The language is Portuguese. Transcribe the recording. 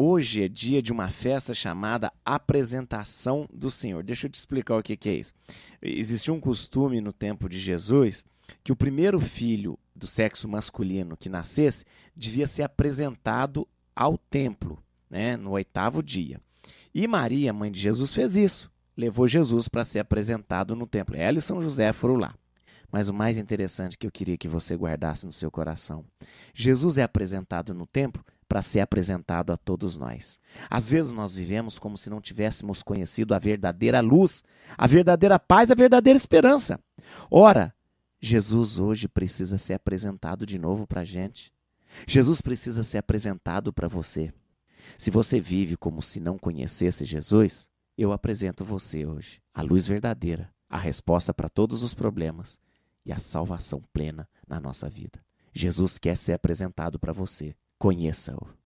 Hoje é dia de uma festa chamada Apresentação do Senhor. Deixa eu te explicar o que é isso. Existia um costume no tempo de Jesus que o primeiro filho do sexo masculino que nascesse devia ser apresentado ao templo, né, no oitavo dia. E Maria, mãe de Jesus, fez isso. Levou Jesus para ser apresentado no templo. Ela e São José foram lá. Mas o mais interessante que eu queria que você guardasse no seu coração: Jesus é apresentado no templo para ser apresentado a todos nós. Às vezes nós vivemos como se não tivéssemos conhecido a verdadeira luz, a verdadeira paz, a verdadeira esperança. Ora, Jesus hoje precisa ser apresentado de novo para a gente. Jesus precisa ser apresentado para você. Se você vive como se não conhecesse Jesus, eu apresento você hoje a luz verdadeira, a resposta para todos os problemas e a salvação plena na nossa vida. Jesus quer ser apresentado para você conheça-o.